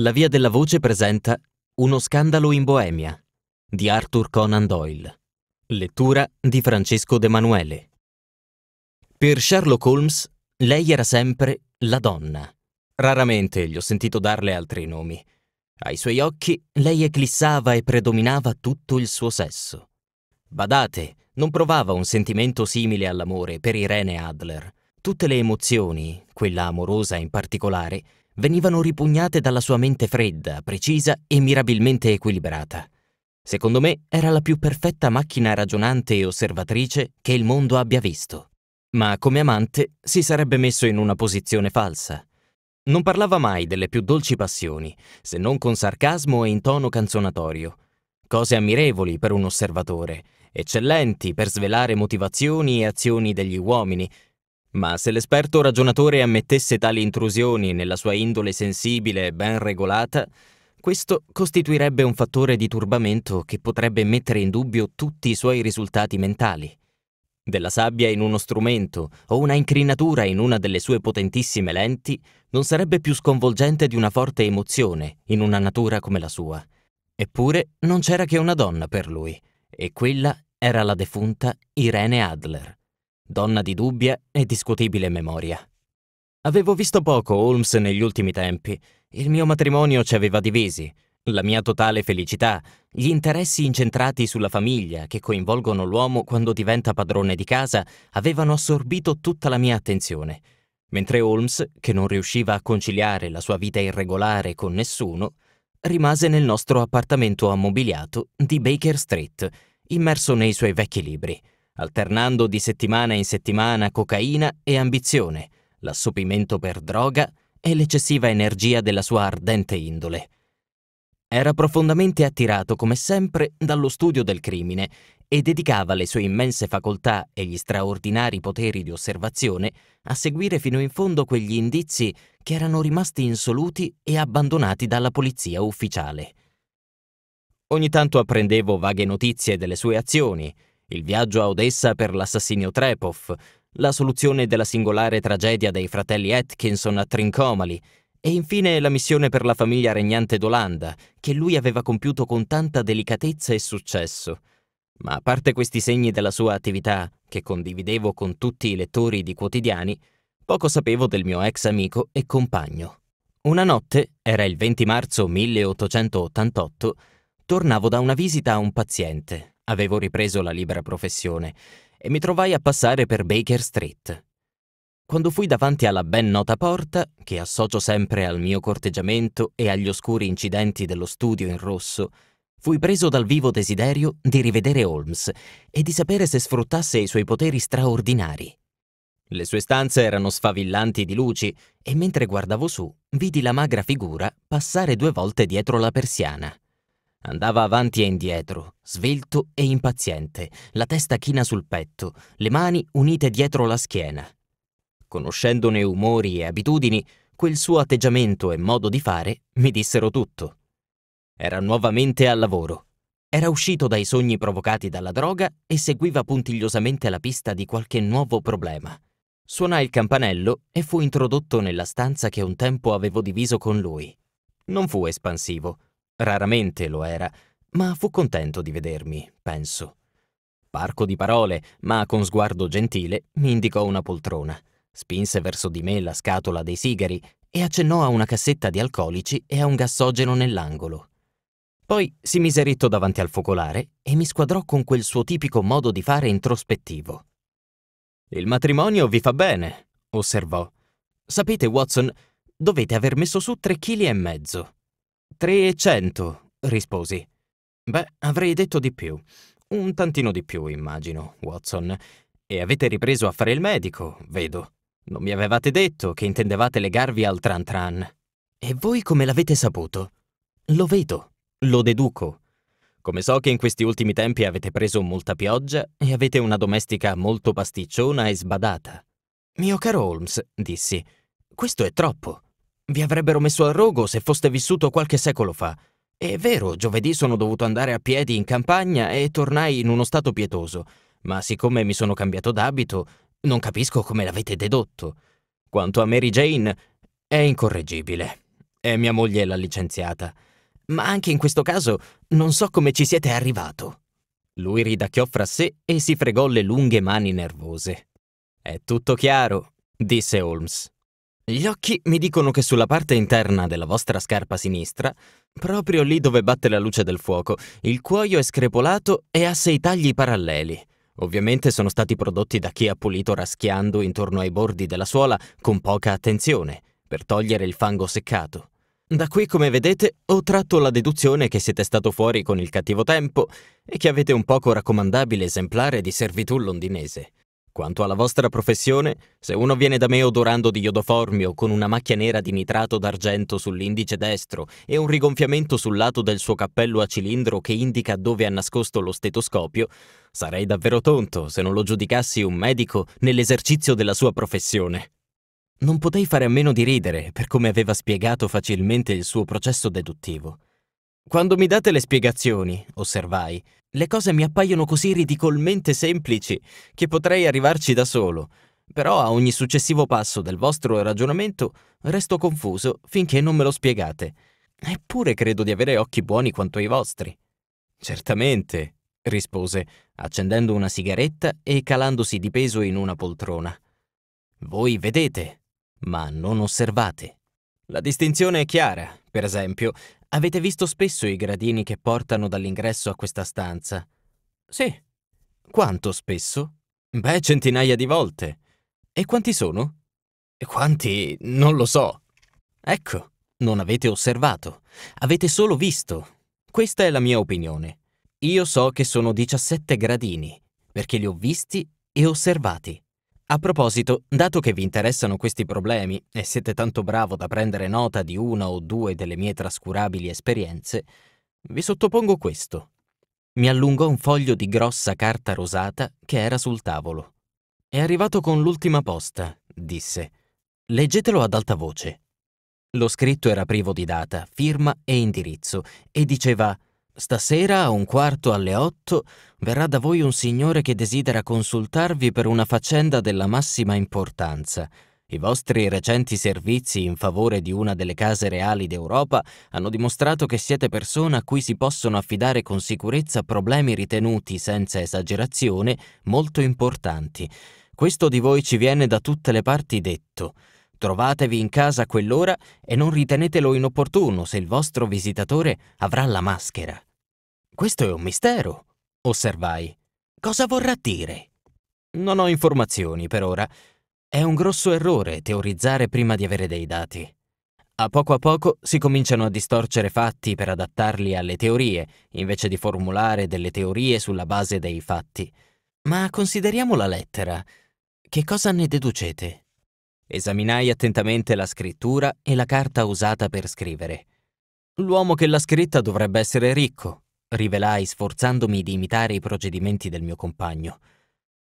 La Via della Voce presenta Uno scandalo in Boemia di Arthur Conan Doyle. Lettura di Francesco De Manuele. Per Sherlock Holmes, lei era sempre la donna. Raramente gli ho sentito darle altri nomi. Ai suoi occhi lei eclissava e predominava tutto il suo sesso. Badate, non provava un sentimento simile all'amore per Irene Adler. Tutte le emozioni, quella amorosa in particolare, venivano ripugnate dalla sua mente fredda, precisa e mirabilmente equilibrata. Secondo me era la più perfetta macchina ragionante e osservatrice che il mondo abbia visto. Ma come amante si sarebbe messo in una posizione falsa. Non parlava mai delle più dolci passioni, se non con sarcasmo e in tono canzonatorio. Cose ammirevoli per un osservatore, eccellenti per svelare motivazioni e azioni degli uomini, ma se l'esperto ragionatore ammettesse tali intrusioni nella sua indole sensibile e ben regolata, questo costituirebbe un fattore di turbamento che potrebbe mettere in dubbio tutti i suoi risultati mentali. Della sabbia in uno strumento o una incrinatura in una delle sue potentissime lenti non sarebbe più sconvolgente di una forte emozione in una natura come la sua. Eppure non c'era che una donna per lui, e quella era la defunta Irene Adler donna di dubbia e discutibile memoria. Avevo visto poco Holmes negli ultimi tempi, il mio matrimonio ci aveva divisi, la mia totale felicità, gli interessi incentrati sulla famiglia che coinvolgono l'uomo quando diventa padrone di casa avevano assorbito tutta la mia attenzione, mentre Holmes, che non riusciva a conciliare la sua vita irregolare con nessuno, rimase nel nostro appartamento ammobiliato di Baker Street, immerso nei suoi vecchi libri alternando di settimana in settimana cocaina e ambizione, l'assopimento per droga e l'eccessiva energia della sua ardente indole. Era profondamente attirato, come sempre, dallo studio del crimine e dedicava le sue immense facoltà e gli straordinari poteri di osservazione a seguire fino in fondo quegli indizi che erano rimasti insoluti e abbandonati dalla polizia ufficiale. Ogni tanto apprendevo vaghe notizie delle sue azioni, il viaggio a Odessa per l'assassinio Trepov, la soluzione della singolare tragedia dei fratelli Atkinson a Trincomalee e infine la missione per la famiglia regnante d'Olanda, che lui aveva compiuto con tanta delicatezza e successo. Ma a parte questi segni della sua attività, che condividevo con tutti i lettori di quotidiani, poco sapevo del mio ex amico e compagno. Una notte, era il 20 marzo 1888, tornavo da una visita a un paziente, avevo ripreso la libera professione e mi trovai a passare per Baker Street. Quando fui davanti alla ben nota porta, che associo sempre al mio corteggiamento e agli oscuri incidenti dello studio in rosso, fui preso dal vivo desiderio di rivedere Holmes e di sapere se sfruttasse i suoi poteri straordinari. Le sue stanze erano sfavillanti di luci e mentre guardavo su, vidi la magra figura passare due volte dietro la persiana. Andava avanti e indietro, svelto e impaziente, la testa china sul petto, le mani unite dietro la schiena. Conoscendone umori e abitudini, quel suo atteggiamento e modo di fare mi dissero tutto. Era nuovamente al lavoro. Era uscito dai sogni provocati dalla droga e seguiva puntigliosamente la pista di qualche nuovo problema. Suonai il campanello e fu introdotto nella stanza che un tempo avevo diviso con lui. Non fu espansivo, Raramente lo era, ma fu contento di vedermi, penso. Parco di parole, ma con sguardo gentile, mi indicò una poltrona. Spinse verso di me la scatola dei sigari e accennò a una cassetta di alcolici e a un gassogeno nell'angolo. Poi si mise ritto davanti al focolare e mi squadrò con quel suo tipico modo di fare introspettivo. Il matrimonio vi fa bene, osservò. Sapete, Watson, dovete aver messo su tre chili e mezzo. Tre e cento, risposi. Beh, avrei detto di più. Un tantino di più, immagino, Watson. E avete ripreso a fare il medico, vedo. Non mi avevate detto che intendevate legarvi al tran tran. E voi come l'avete saputo? Lo vedo, lo deduco. Come so che in questi ultimi tempi avete preso molta pioggia e avete una domestica molto pasticciona e sbadata. Mio caro Holmes, dissi, questo è troppo. Vi avrebbero messo al rogo se foste vissuto qualche secolo fa. È vero, giovedì sono dovuto andare a piedi in campagna e tornai in uno stato pietoso, ma siccome mi sono cambiato d'abito, non capisco come l'avete dedotto. Quanto a Mary Jane, è incorreggibile. E mia moglie l'ha licenziata. Ma anche in questo caso non so come ci siete arrivato. Lui ridacchiò fra sé e si fregò le lunghe mani nervose. È tutto chiaro, disse Holmes. Gli occhi mi dicono che sulla parte interna della vostra scarpa sinistra, proprio lì dove batte la luce del fuoco, il cuoio è screpolato e ha sei tagli paralleli. Ovviamente sono stati prodotti da chi ha pulito raschiando intorno ai bordi della suola con poca attenzione, per togliere il fango seccato. Da qui, come vedete, ho tratto la deduzione che siete stato fuori con il cattivo tempo e che avete un poco raccomandabile esemplare di servitù londinese. Quanto alla vostra professione, se uno viene da me odorando di iodoformio con una macchia nera di nitrato d'argento sull'indice destro e un rigonfiamento sul lato del suo cappello a cilindro che indica dove ha nascosto lo stetoscopio, sarei davvero tonto se non lo giudicassi un medico nell'esercizio della sua professione. Non potei fare a meno di ridere per come aveva spiegato facilmente il suo processo deduttivo. Quando mi date le spiegazioni, osservai, le cose mi appaiono così ridicolmente semplici che potrei arrivarci da solo, però a ogni successivo passo del vostro ragionamento resto confuso finché non me lo spiegate. Eppure credo di avere occhi buoni quanto i vostri. Certamente, rispose, accendendo una sigaretta e calandosi di peso in una poltrona. Voi vedete, ma non osservate. La distinzione è chiara. Per esempio, avete visto spesso i gradini che portano dall'ingresso a questa stanza? Sì. Quanto spesso? Beh, centinaia di volte. E quanti sono? E Quanti? Non lo so. Ecco, non avete osservato. Avete solo visto. Questa è la mia opinione. Io so che sono 17 gradini, perché li ho visti e osservati. A proposito, dato che vi interessano questi problemi e siete tanto bravo da prendere nota di una o due delle mie trascurabili esperienze, vi sottopongo questo. Mi allungò un foglio di grossa carta rosata che era sul tavolo. È arrivato con l'ultima posta, disse. Leggetelo ad alta voce. Lo scritto era privo di data, firma e indirizzo e diceva Stasera a un quarto alle otto verrà da voi un signore che desidera consultarvi per una faccenda della massima importanza. I vostri recenti servizi in favore di una delle case reali d'Europa hanno dimostrato che siete persona a cui si possono affidare con sicurezza problemi ritenuti, senza esagerazione, molto importanti. Questo di voi ci viene da tutte le parti detto. Trovatevi in casa a quell'ora e non ritenetelo inopportuno se il vostro visitatore avrà la maschera. Questo è un mistero, osservai. Cosa vorrà dire? Non ho informazioni per ora. È un grosso errore teorizzare prima di avere dei dati. A poco a poco si cominciano a distorcere fatti per adattarli alle teorie, invece di formulare delle teorie sulla base dei fatti. Ma consideriamo la lettera. Che cosa ne deducete? Esaminai attentamente la scrittura e la carta usata per scrivere. L'uomo che l'ha scritta dovrebbe essere ricco, rivelai sforzandomi di imitare i procedimenti del mio compagno.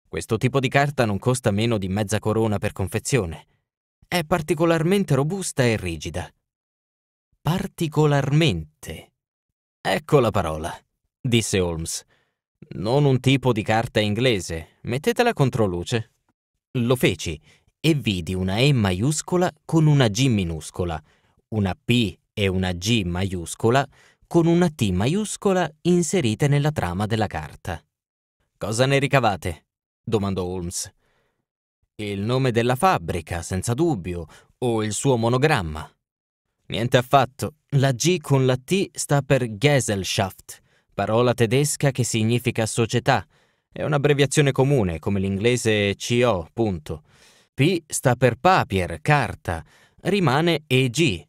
Questo tipo di carta non costa meno di mezza corona per confezione. È particolarmente robusta e rigida. Particolarmente. Ecco la parola, disse Holmes. Non un tipo di carta inglese. Mettetela contro luce. Lo feci e vidi una E maiuscola con una G minuscola, una P e una G maiuscola con una T maiuscola inserite nella trama della carta. Cosa ne ricavate? domandò Holmes. Il nome della fabbrica, senza dubbio, o il suo monogramma. Niente affatto. La G con la T sta per Gesellschaft, parola tedesca che significa società. È un'abbreviazione comune, come l'inglese CO, punto. P sta per papier, carta. Rimane EG,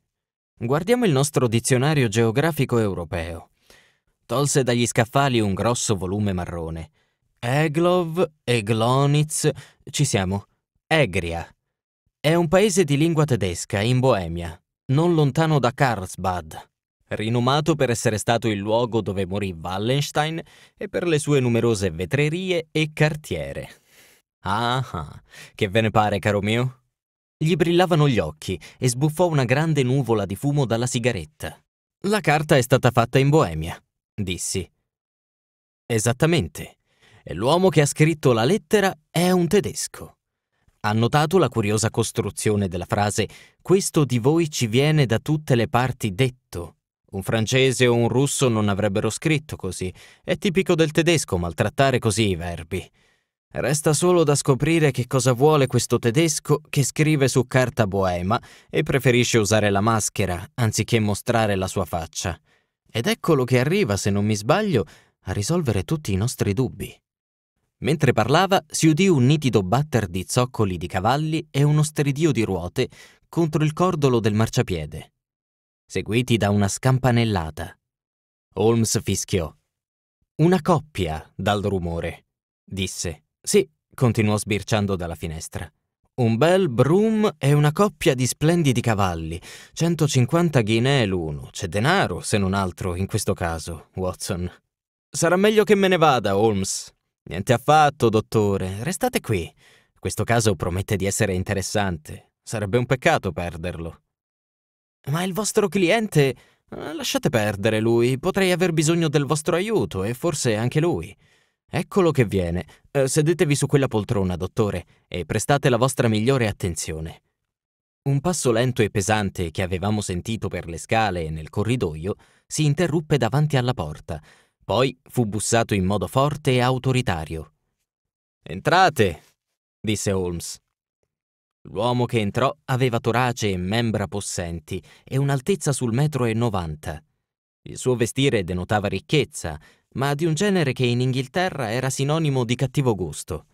Guardiamo il nostro dizionario geografico europeo. Tolse dagli scaffali un grosso volume marrone. Eglov, Eglonitz, ci siamo. Egria. È un paese di lingua tedesca in Boemia, non lontano da Karlsbad, rinomato per essere stato il luogo dove morì Wallenstein e per le sue numerose vetrerie e cartiere. Ah, ah che ve ne pare, caro mio? Gli brillavano gli occhi e sbuffò una grande nuvola di fumo dalla sigaretta. La carta è stata fatta in Boemia, dissi. Esattamente. E l'uomo che ha scritto la lettera è un tedesco. Ha notato la curiosa costruzione della frase Questo di voi ci viene da tutte le parti detto. Un francese o un russo non avrebbero scritto così. È tipico del tedesco maltrattare così i verbi. Resta solo da scoprire che cosa vuole questo tedesco che scrive su carta boema e preferisce usare la maschera anziché mostrare la sua faccia. Ed eccolo che arriva, se non mi sbaglio, a risolvere tutti i nostri dubbi. Mentre parlava si udì un nitido batter di zoccoli di cavalli e uno stridio di ruote contro il cordolo del marciapiede, seguiti da una scampanellata. Holmes fischiò. Una coppia dal rumore, disse. Sì, continuò sbirciando dalla finestra. Un bel broom e una coppia di splendidi cavalli, 150 ghinee l'uno. C'è denaro, se non altro, in questo caso, Watson. Sarà meglio che me ne vada, Holmes. Niente affatto, dottore. Restate qui. Questo caso promette di essere interessante. Sarebbe un peccato perderlo. Ma il vostro cliente... Eh, lasciate perdere lui, potrei aver bisogno del vostro aiuto e forse anche lui. Eccolo che viene, eh, sedetevi su quella poltrona, dottore, e prestate la vostra migliore attenzione. Un passo lento e pesante che avevamo sentito per le scale e nel corridoio si interruppe davanti alla porta, poi fu bussato in modo forte e autoritario. Entrate, disse Holmes. L'uomo che entrò aveva torace e membra possenti e un'altezza sul metro e novanta. Il suo vestire denotava ricchezza, ma di un genere che in Inghilterra era sinonimo di cattivo gusto.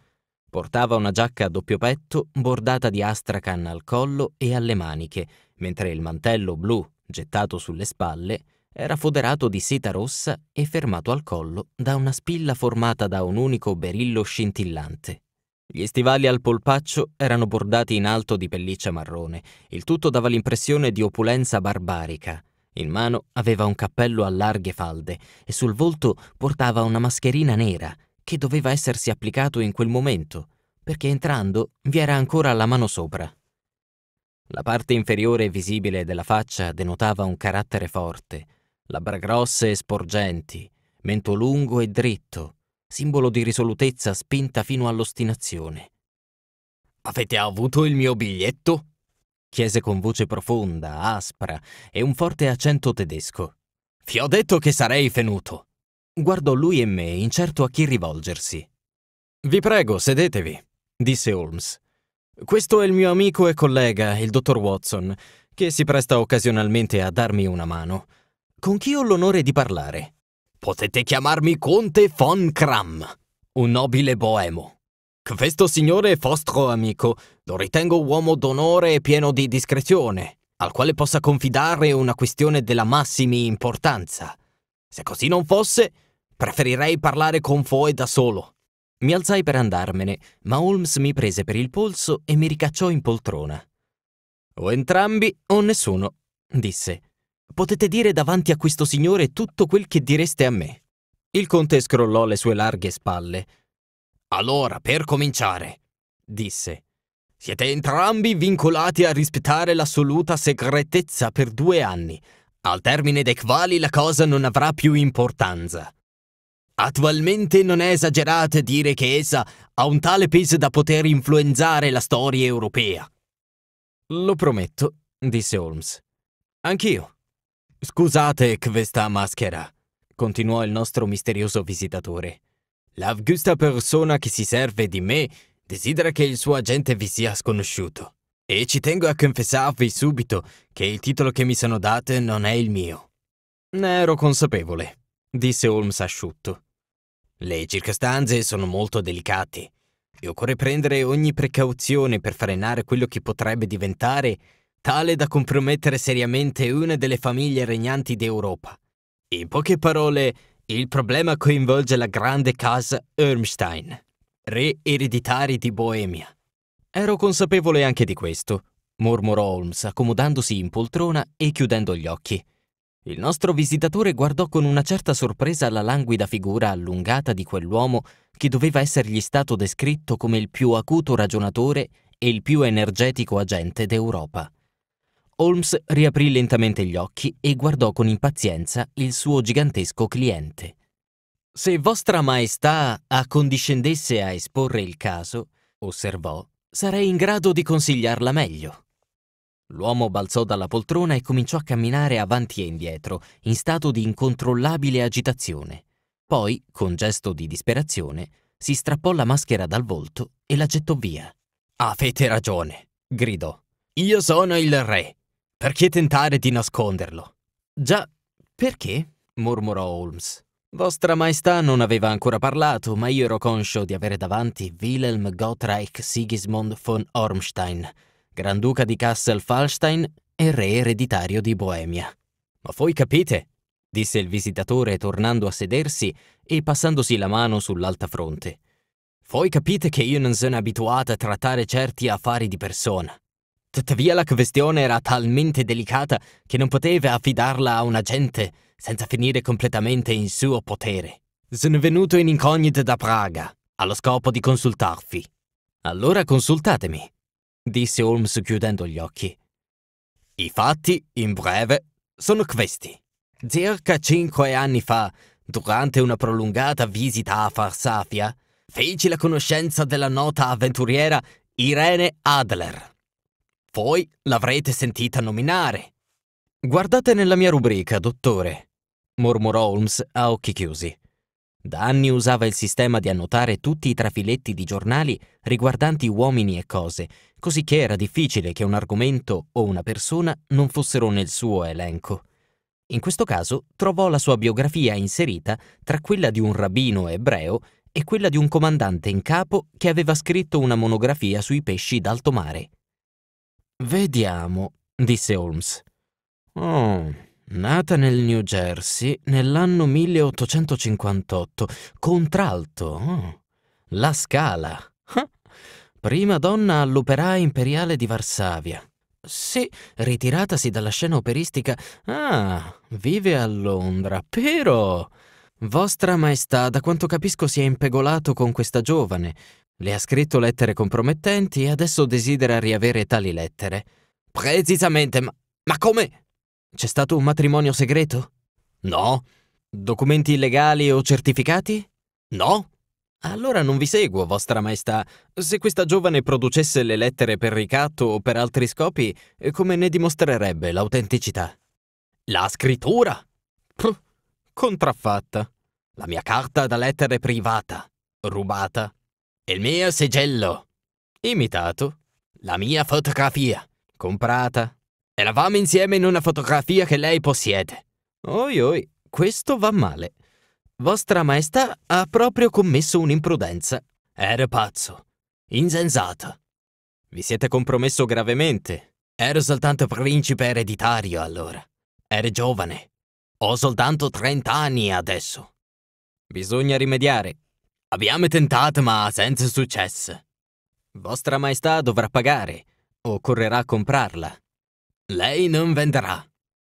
Portava una giacca a doppio petto, bordata di astracan al collo e alle maniche, mentre il mantello blu, gettato sulle spalle, era foderato di seta rossa e fermato al collo da una spilla formata da un unico berillo scintillante. Gli stivali al polpaccio erano bordati in alto di pelliccia marrone, il tutto dava l'impressione di opulenza barbarica, in mano aveva un cappello a larghe falde e sul volto portava una mascherina nera che doveva essersi applicato in quel momento, perché entrando vi era ancora la mano sopra. La parte inferiore visibile della faccia denotava un carattere forte, labbra grosse e sporgenti, mento lungo e dritto, simbolo di risolutezza spinta fino all'ostinazione. Avete avuto il mio biglietto? chiese con voce profonda, aspra e un forte accento tedesco. Ti ho detto che sarei venuto. Guardò lui e me, incerto a chi rivolgersi. Vi prego, sedetevi, disse Holmes. Questo è il mio amico e collega, il dottor Watson, che si presta occasionalmente a darmi una mano. Con chi ho l'onore di parlare? Potete chiamarmi Conte von Kram, un nobile boemo. Questo signore è vostro amico, lo ritengo uomo d'onore e pieno di discrezione, al quale possa confidare una questione della massima importanza. Se così non fosse, preferirei parlare con Foe da solo. Mi alzai per andarmene, ma Holmes mi prese per il polso e mi ricacciò in poltrona. O entrambi o nessuno, disse. Potete dire davanti a questo signore tutto quel che direste a me. Il conte scrollò le sue larghe spalle. Allora, per cominciare, disse, siete entrambi vincolati a rispettare l'assoluta segretezza per due anni, al termine dei quali la cosa non avrà più importanza. Attualmente non è esagerato dire che essa ha un tale peso da poter influenzare la storia europea. Lo prometto, disse Holmes. Anch'io. Scusate questa maschera, continuò il nostro misterioso visitatore. L'augusta persona che si serve di me desidera che il suo agente vi sia sconosciuto. E ci tengo a confessarvi subito che il titolo che mi sono date non è il mio. Ne ero consapevole, disse Holmes asciutto. Le circostanze sono molto delicate e occorre prendere ogni precauzione per frenare quello che potrebbe diventare tale da compromettere seriamente una delle famiglie regnanti d'Europa. In poche parole, il problema coinvolge la grande casa Ermstein re ereditari di Boemia. Ero consapevole anche di questo, mormorò Holmes, accomodandosi in poltrona e chiudendo gli occhi. Il nostro visitatore guardò con una certa sorpresa la languida figura allungata di quell'uomo che doveva essergli stato descritto come il più acuto ragionatore e il più energetico agente d'Europa. Holmes riaprì lentamente gli occhi e guardò con impazienza il suo gigantesco cliente. Se Vostra Maestà accondiscendesse a esporre il caso, osservò, sarei in grado di consigliarla meglio. L'uomo balzò dalla poltrona e cominciò a camminare avanti e indietro, in stato di incontrollabile agitazione. Poi, con gesto di disperazione, si strappò la maschera dal volto e la gettò via. Avete ragione, gridò. Io sono il re. Perché tentare di nasconderlo? Già, perché? mormorò Holmes. Vostra Maestà non aveva ancora parlato, ma io ero conscio di avere davanti Wilhelm Gottreich Sigismund von Ormstein, Granduca di Kassel Falstein e re ereditario di Boemia. Ma voi capite, disse il visitatore tornando a sedersi e passandosi la mano sull'alta fronte. Voi capite che io non sono abituato a trattare certi affari di persona. Tuttavia la questione era talmente delicata che non poteva affidarla a un agente senza finire completamente in suo potere. Sono venuto in incognito da Praga, allo scopo di consultarvi. Allora consultatemi, disse Holmes chiudendo gli occhi. I fatti, in breve, sono questi. Circa cinque anni fa, durante una prolungata visita a Farsafia, feci la conoscenza della nota avventuriera Irene Adler. Voi l'avrete sentita nominare. Guardate nella mia rubrica, dottore, mormorò Holmes a occhi chiusi. Da anni usava il sistema di annotare tutti i trafiletti di giornali riguardanti uomini e cose, così che era difficile che un argomento o una persona non fossero nel suo elenco. In questo caso trovò la sua biografia inserita tra quella di un rabbino ebreo e quella di un comandante in capo che aveva scritto una monografia sui pesci d'alto mare. Vediamo, disse Holmes. Oh, Nata nel New Jersey nell'anno 1858, contralto, oh, La Scala, prima donna all'operaia imperiale di Varsavia. Sì, ritiratasi dalla scena operistica, ah, vive a Londra, però... Vostra Maestà, da quanto capisco, si è impegolato con questa giovane. Le ha scritto lettere compromettenti e adesso desidera riavere tali lettere. Precisamente, ma, ma come? C'è stato un matrimonio segreto? No. Documenti illegali o certificati? No. Allora non vi seguo, Vostra Maestà. Se questa giovane producesse le lettere per ricatto o per altri scopi, eh, come ne dimostrerebbe l'autenticità? La scrittura? Puh, contraffatta. La mia carta da lettere privata, rubata. Il mio sigillo, imitato. La mia fotografia, comprata. Eravamo insieme in una fotografia che lei possiede. Oi oi, questo va male. Vostra Maestà ha proprio commesso un'imprudenza. Era pazzo, insensato. Vi siete compromesso gravemente. Ero soltanto principe ereditario allora. Ero giovane. Ho soltanto 30 anni adesso. Bisogna rimediare. Abbiamo tentato ma senza successo. Vostra Maestà dovrà pagare Occorrerà comprarla. Lei non venderà.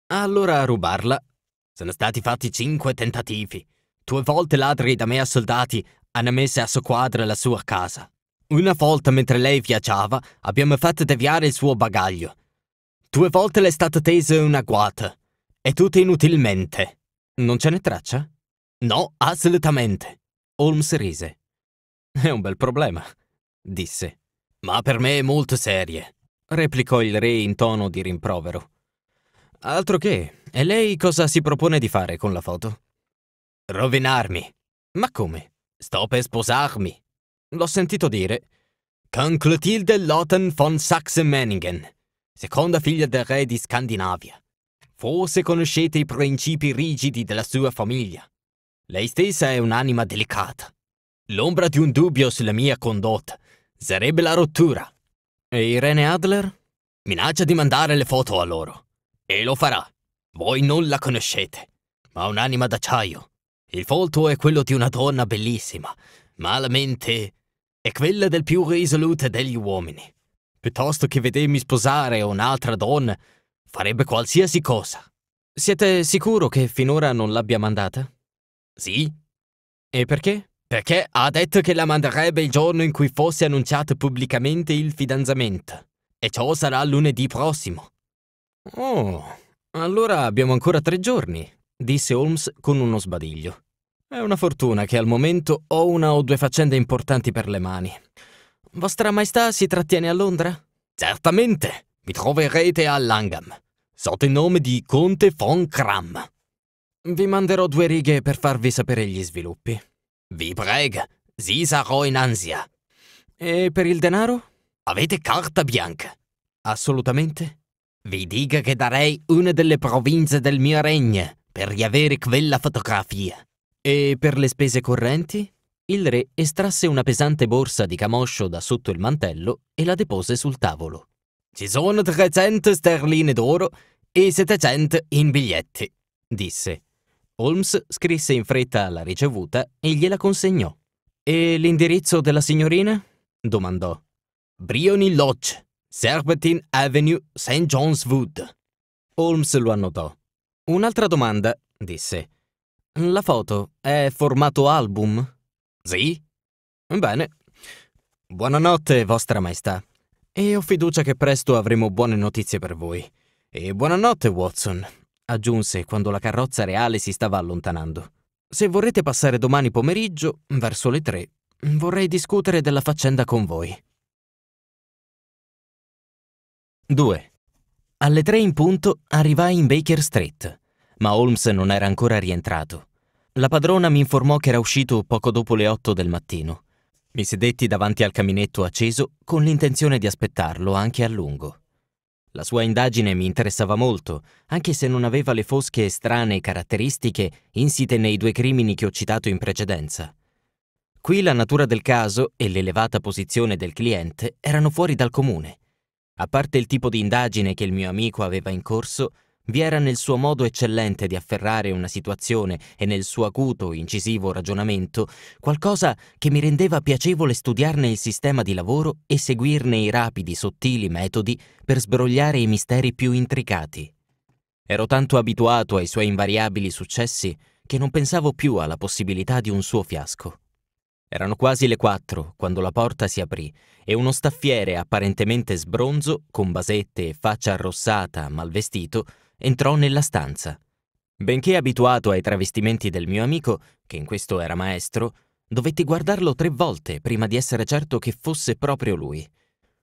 Allora a rubarla. Sono stati fatti cinque tentativi. Due volte ladri da me a soldati hanno messo a suo la sua casa. Una volta mentre lei viaggiava abbiamo fatto deviare il suo bagaglio. Due volte le è stata tesa una guata. E tutto inutilmente. Non ce n'è traccia? No, assolutamente. Holmes rise. È un bel problema, disse. Ma per me è molto serie replicò il re in tono di rimprovero. Altro che, e lei cosa si propone di fare con la foto? Rovinarmi. Ma come? Sto per sposarmi. L'ho sentito dire. Con Clotilde Lotten von sachsen meiningen seconda figlia del re di Scandinavia. Forse conoscete i principi rigidi della sua famiglia. Lei stessa è un'anima delicata. L'ombra di un dubbio sulla mia condotta sarebbe la rottura. E Irene Adler? Minaccia di mandare le foto a loro. E lo farà. Voi non la conoscete, ma un'anima d'acciaio. Il volto è quello di una donna bellissima, ma la mente è quella del più risoluto degli uomini. Piuttosto che vedermi sposare un'altra donna, farebbe qualsiasi cosa. Siete sicuro che finora non l'abbia mandata? Sì. E perché? Perché ha detto che la manderebbe il giorno in cui fosse annunciato pubblicamente il fidanzamento. E ciò sarà lunedì prossimo. Oh, allora abbiamo ancora tre giorni, disse Holmes con uno sbadiglio. È una fortuna che al momento ho una o due faccende importanti per le mani. Vostra Maestà si trattiene a Londra? Certamente, mi troverete a Langham, sotto il nome di Conte von Kram. Vi manderò due righe per farvi sapere gli sviluppi. Vi prego, si sarò in ansia. E per il denaro? Avete carta bianca. Assolutamente. Vi dica che darei una delle province del mio regno per riavere quella fotografia. E per le spese correnti? Il re estrasse una pesante borsa di camoscio da sotto il mantello e la depose sul tavolo. Ci sono 300 sterline d'oro e 700 in biglietti, disse. Holmes scrisse in fretta la ricevuta e gliela consegnò. E l'indirizzo della signorina? domandò. Briony Lodge, Serpentine Avenue, St. John's Wood. Holmes lo annotò. Un'altra domanda, disse. La foto è formato album? Sì. Bene. Buonanotte, vostra maestà. E ho fiducia che presto avremo buone notizie per voi. E buonanotte, Watson aggiunse quando la carrozza reale si stava allontanando. Se vorrete passare domani pomeriggio, verso le tre, vorrei discutere della faccenda con voi. 2. Alle tre in punto arrivai in Baker Street, ma Holmes non era ancora rientrato. La padrona mi informò che era uscito poco dopo le otto del mattino. Mi sedetti davanti al caminetto acceso con l'intenzione di aspettarlo anche a lungo. La sua indagine mi interessava molto, anche se non aveva le fosche e strane caratteristiche insite nei due crimini che ho citato in precedenza. Qui la natura del caso e l'elevata posizione del cliente erano fuori dal comune. A parte il tipo di indagine che il mio amico aveva in corso, vi era nel suo modo eccellente di afferrare una situazione e nel suo acuto, incisivo ragionamento, qualcosa che mi rendeva piacevole studiarne il sistema di lavoro e seguirne i rapidi, sottili metodi per sbrogliare i misteri più intricati. Ero tanto abituato ai suoi invariabili successi che non pensavo più alla possibilità di un suo fiasco. Erano quasi le quattro quando la porta si aprì e uno staffiere apparentemente sbronzo, con basette e faccia arrossata, mal vestito, entrò nella stanza. Benché abituato ai travestimenti del mio amico, che in questo era maestro, dovetti guardarlo tre volte prima di essere certo che fosse proprio lui.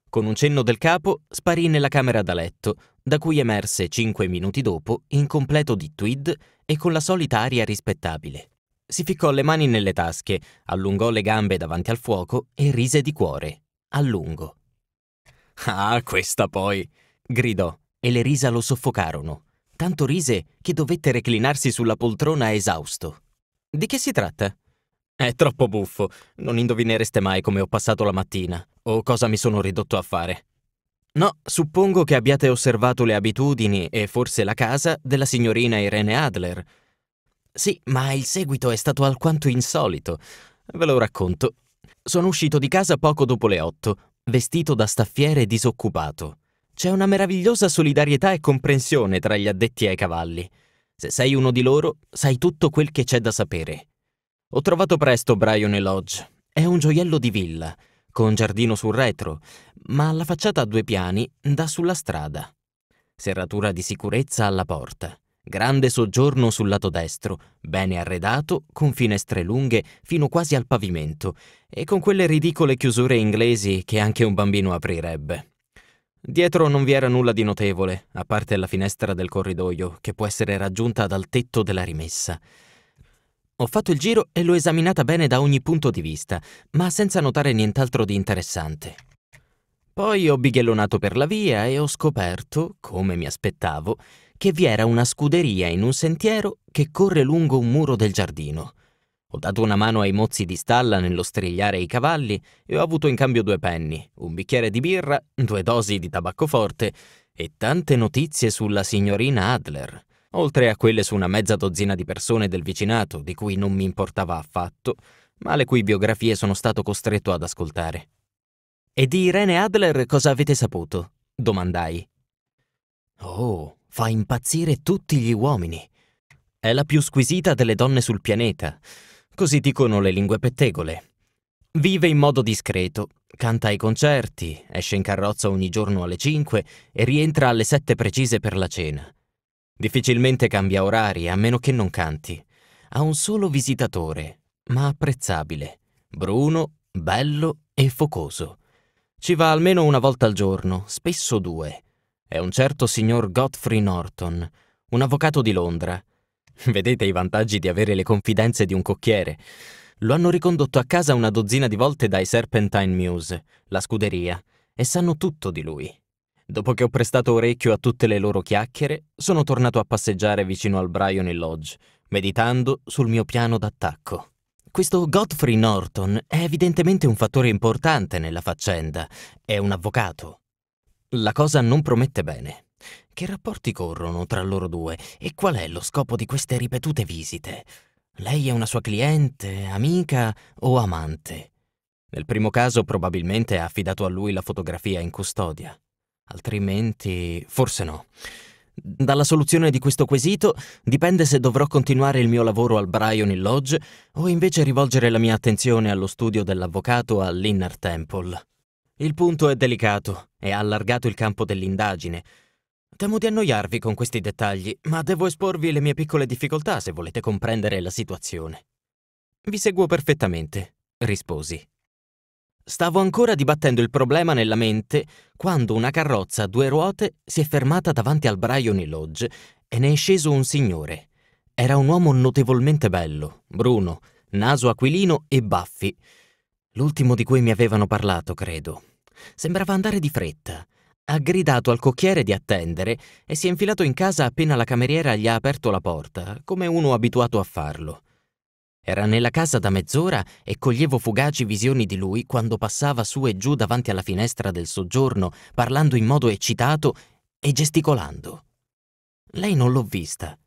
Con un cenno del capo sparì nella camera da letto, da cui emerse cinque minuti dopo in completo di tweed e con la solita aria rispettabile. Si ficcò le mani nelle tasche, allungò le gambe davanti al fuoco e rise di cuore, a lungo. Ah, questa poi! gridò, e le risa lo soffocarono. Tanto rise che dovette reclinarsi sulla poltrona esausto. Di che si tratta? È troppo buffo. Non indovinereste mai come ho passato la mattina o cosa mi sono ridotto a fare. No, suppongo che abbiate osservato le abitudini e forse la casa della signorina Irene Adler. Sì, ma il seguito è stato alquanto insolito. Ve lo racconto. Sono uscito di casa poco dopo le otto, vestito da staffiere disoccupato. C'è una meravigliosa solidarietà e comprensione tra gli addetti ai cavalli. Se sei uno di loro, sai tutto quel che c'è da sapere. Ho trovato presto Brian e Lodge. È un gioiello di villa, con giardino sul retro, ma la facciata a due piani dà sulla strada. Serratura di sicurezza alla porta. Grande soggiorno sul lato destro, bene arredato, con finestre lunghe fino quasi al pavimento e con quelle ridicole chiusure inglesi che anche un bambino aprirebbe. Dietro non vi era nulla di notevole, a parte la finestra del corridoio, che può essere raggiunta dal tetto della rimessa. Ho fatto il giro e l'ho esaminata bene da ogni punto di vista, ma senza notare nient'altro di interessante. Poi ho bighellonato per la via e ho scoperto, come mi aspettavo, che vi era una scuderia in un sentiero che corre lungo un muro del giardino. Ho dato una mano ai mozzi di stalla nello strigliare i cavalli e ho avuto in cambio due penny, un bicchiere di birra, due dosi di tabacco forte e tante notizie sulla signorina Adler, oltre a quelle su una mezza dozzina di persone del vicinato di cui non mi importava affatto, ma le cui biografie sono stato costretto ad ascoltare. E di Irene Adler cosa avete saputo? domandai. Oh, fa impazzire tutti gli uomini. È la più squisita delle donne sul pianeta così dicono le lingue pettegole. Vive in modo discreto, canta ai concerti, esce in carrozza ogni giorno alle 5 e rientra alle 7 precise per la cena. Difficilmente cambia orari, a meno che non canti. Ha un solo visitatore, ma apprezzabile, bruno, bello e focoso. Ci va almeno una volta al giorno, spesso due. È un certo signor Godfrey Norton, un avvocato di Londra, Vedete i vantaggi di avere le confidenze di un cocchiere. Lo hanno ricondotto a casa una dozzina di volte dai Serpentine Muse, la scuderia, e sanno tutto di lui. Dopo che ho prestato orecchio a tutte le loro chiacchiere, sono tornato a passeggiare vicino al Brian in Lodge, meditando sul mio piano d'attacco. Questo Godfrey Norton è evidentemente un fattore importante nella faccenda. È un avvocato. La cosa non promette bene. Che rapporti corrono tra loro due e qual è lo scopo di queste ripetute visite? Lei è una sua cliente, amica o amante? Nel primo caso probabilmente ha affidato a lui la fotografia in custodia, altrimenti forse no. Dalla soluzione di questo quesito dipende se dovrò continuare il mio lavoro al Bryony Lodge o invece rivolgere la mia attenzione allo studio dell'avvocato all'Inner Temple. Il punto è delicato e ha allargato il campo dell'indagine, Temo di annoiarvi con questi dettagli, ma devo esporvi le mie piccole difficoltà se volete comprendere la situazione. Vi seguo perfettamente, risposi. Stavo ancora dibattendo il problema nella mente quando una carrozza a due ruote si è fermata davanti al Bryony Lodge e ne è sceso un signore. Era un uomo notevolmente bello, bruno, naso aquilino e baffi. L'ultimo di cui mi avevano parlato, credo. Sembrava andare di fretta ha gridato al cocchiere di attendere e si è infilato in casa appena la cameriera gli ha aperto la porta, come uno abituato a farlo. Era nella casa da mezz'ora e coglievo fugaci visioni di lui quando passava su e giù davanti alla finestra del soggiorno, parlando in modo eccitato e gesticolando. Lei non l'ho vista.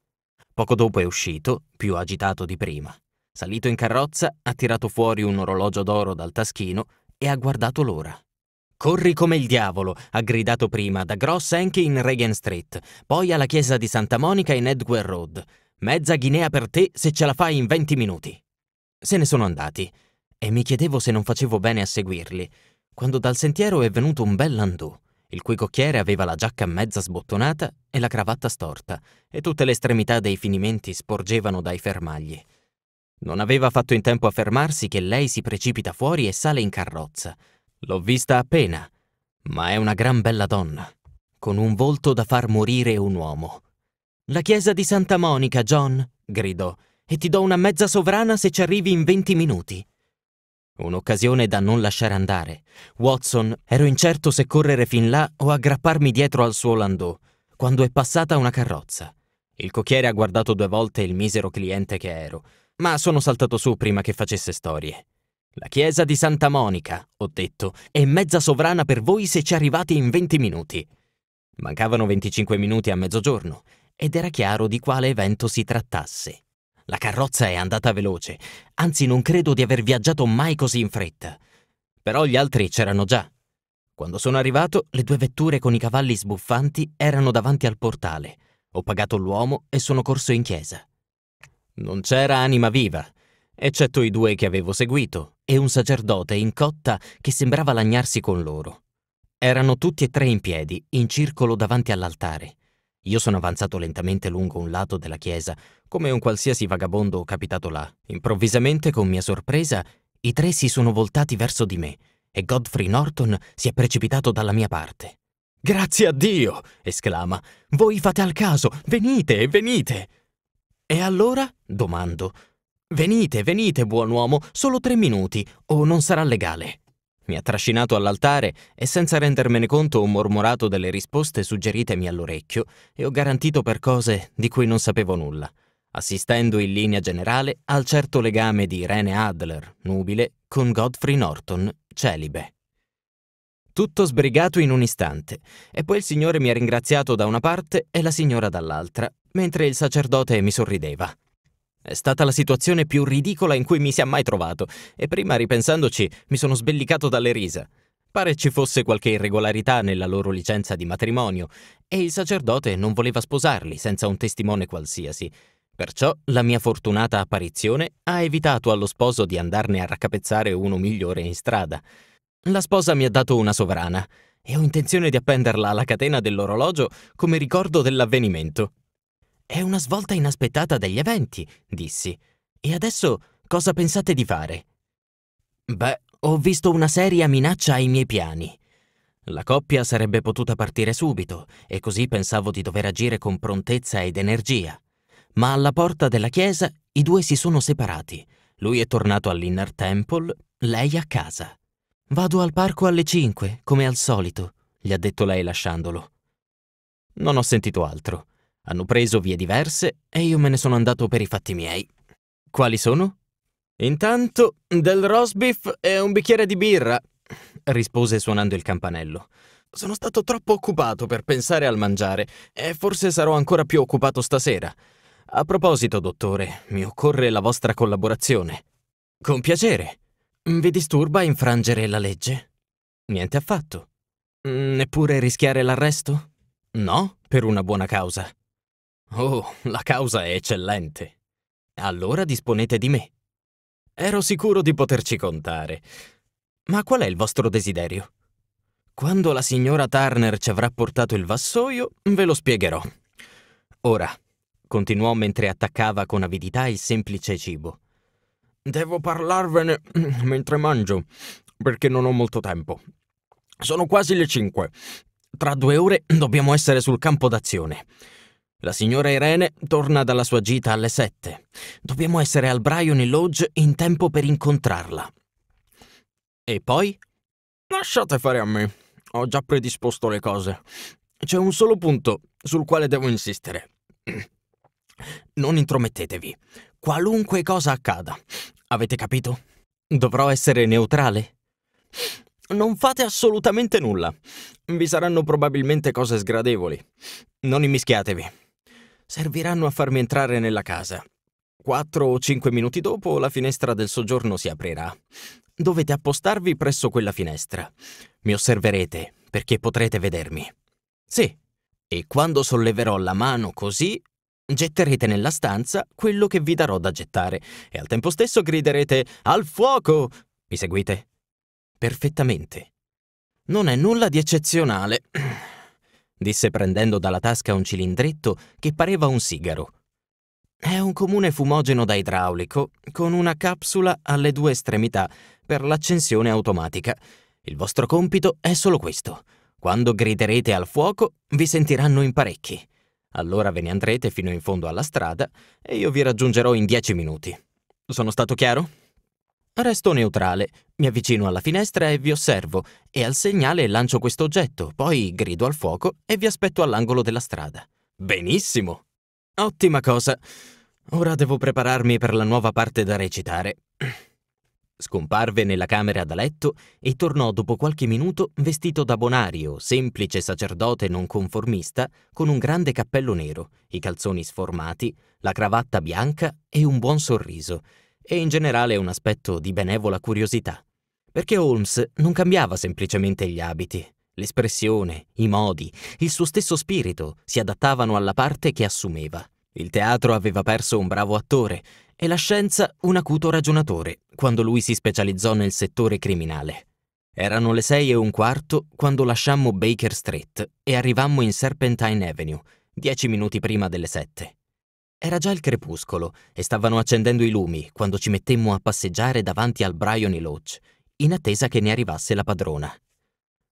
Poco dopo è uscito, più agitato di prima. Salito in carrozza, ha tirato fuori un orologio d'oro dal taschino e ha guardato l'ora. Corri come il diavolo, ha gridato prima da Gross Hank in Reagan Street, poi alla chiesa di Santa Monica in Edgware Road. Mezza Guinea per te se ce la fai in 20 minuti. Se ne sono andati e mi chiedevo se non facevo bene a seguirli, quando dal sentiero è venuto un bel landù, il cui cocchiere aveva la giacca mezza sbottonata e la cravatta storta, e tutte le estremità dei finimenti sporgevano dai fermagli. Non aveva fatto in tempo a fermarsi che lei si precipita fuori e sale in carrozza. L'ho vista appena, ma è una gran bella donna, con un volto da far morire un uomo. La chiesa di Santa Monica, John, gridò, e ti do una mezza sovrana se ci arrivi in venti minuti. Un'occasione da non lasciare andare. Watson, ero incerto se correre fin là o aggrapparmi dietro al suo landò, quando è passata una carrozza. Il cocchiere ha guardato due volte il misero cliente che ero, ma sono saltato su prima che facesse storie. La chiesa di Santa Monica, ho detto, è mezza sovrana per voi se ci arrivate in 20 minuti. Mancavano 25 minuti a mezzogiorno ed era chiaro di quale evento si trattasse. La carrozza è andata veloce, anzi non credo di aver viaggiato mai così in fretta. Però gli altri c'erano già. Quando sono arrivato, le due vetture con i cavalli sbuffanti erano davanti al portale. Ho pagato l'uomo e sono corso in chiesa. Non c'era anima viva eccetto i due che avevo seguito e un sacerdote in cotta che sembrava lagnarsi con loro. Erano tutti e tre in piedi, in circolo davanti all'altare. Io sono avanzato lentamente lungo un lato della chiesa, come un qualsiasi vagabondo capitato là. Improvvisamente, con mia sorpresa, i tre si sono voltati verso di me e Godfrey Norton si è precipitato dalla mia parte. Grazie a Dio! esclama. Voi fate al caso, venite, venite! E allora? domando. Venite, venite, buon uomo, solo tre minuti, o non sarà legale. Mi ha trascinato all'altare e senza rendermene conto ho mormorato delle risposte suggeritemi all'orecchio e ho garantito per cose di cui non sapevo nulla, assistendo in linea generale al certo legame di Irene Adler, nubile, con Godfrey Norton, celibe. Tutto sbrigato in un istante, e poi il Signore mi ha ringraziato da una parte e la Signora dall'altra, mentre il sacerdote mi sorrideva. È stata la situazione più ridicola in cui mi sia mai trovato, e prima ripensandoci mi sono sbellicato dalle risa. Pare ci fosse qualche irregolarità nella loro licenza di matrimonio, e il sacerdote non voleva sposarli senza un testimone qualsiasi. Perciò la mia fortunata apparizione ha evitato allo sposo di andarne a raccapezzare uno migliore in strada. La sposa mi ha dato una sovrana, e ho intenzione di appenderla alla catena dell'orologio come ricordo dell'avvenimento. È una svolta inaspettata degli eventi, dissi. E adesso cosa pensate di fare? Beh, ho visto una seria minaccia ai miei piani. La coppia sarebbe potuta partire subito, e così pensavo di dover agire con prontezza ed energia. Ma alla porta della chiesa i due si sono separati. Lui è tornato all'Inner Temple, lei a casa. Vado al parco alle 5, come al solito, gli ha detto lei lasciandolo. Non ho sentito altro hanno preso vie diverse e io me ne sono andato per i fatti miei. Quali sono? Intanto, del rosbif e un bicchiere di birra, rispose suonando il campanello. Sono stato troppo occupato per pensare al mangiare e forse sarò ancora più occupato stasera. A proposito, dottore, mi occorre la vostra collaborazione. Con piacere. Vi disturba infrangere la legge? Niente affatto. Neppure rischiare l'arresto? No, per una buona causa. Oh, la causa è eccellente. Allora disponete di me. Ero sicuro di poterci contare. Ma qual è il vostro desiderio? Quando la signora Turner ci avrà portato il vassoio, ve lo spiegherò. Ora, continuò mentre attaccava con avidità il semplice cibo. Devo parlarvene mentre mangio, perché non ho molto tempo. Sono quasi le cinque. Tra due ore dobbiamo essere sul campo d'azione. La signora Irene torna dalla sua gita alle sette. Dobbiamo essere al Bryony Lodge in tempo per incontrarla. E poi? Lasciate fare a me. Ho già predisposto le cose. C'è un solo punto sul quale devo insistere. Non intromettetevi. Qualunque cosa accada. Avete capito? Dovrò essere neutrale? Non fate assolutamente nulla. Vi saranno probabilmente cose sgradevoli. Non immischiatevi serviranno a farmi entrare nella casa. Quattro o cinque minuti dopo la finestra del soggiorno si aprirà. Dovete appostarvi presso quella finestra. Mi osserverete, perché potrete vedermi. Sì. E quando solleverò la mano così, getterete nella stanza quello che vi darò da gettare e al tempo stesso griderete Al fuoco! Mi seguite? Perfettamente. Non è nulla di eccezionale. disse prendendo dalla tasca un cilindretto che pareva un sigaro. È un comune fumogeno da idraulico con una capsula alle due estremità per l'accensione automatica. Il vostro compito è solo questo. Quando griderete al fuoco vi sentiranno in parecchi. Allora ve ne andrete fino in fondo alla strada e io vi raggiungerò in dieci minuti. Sono stato chiaro? Resto neutrale, mi avvicino alla finestra e vi osservo, e al segnale lancio questo oggetto, poi grido al fuoco e vi aspetto all'angolo della strada. Benissimo! Ottima cosa! Ora devo prepararmi per la nuova parte da recitare. Scomparve nella camera da letto e tornò dopo qualche minuto vestito da bonario, semplice sacerdote non conformista, con un grande cappello nero, i calzoni sformati, la cravatta bianca e un buon sorriso, e in generale un aspetto di benevola curiosità, perché Holmes non cambiava semplicemente gli abiti, l'espressione, i modi, il suo stesso spirito si adattavano alla parte che assumeva. Il teatro aveva perso un bravo attore e la scienza un acuto ragionatore quando lui si specializzò nel settore criminale. Erano le sei e un quarto quando lasciammo Baker Street e arrivammo in Serpentine Avenue, dieci minuti prima delle sette. Era già il crepuscolo e stavano accendendo i lumi quando ci mettemmo a passeggiare davanti al Bryony Lodge, in attesa che ne arrivasse la padrona.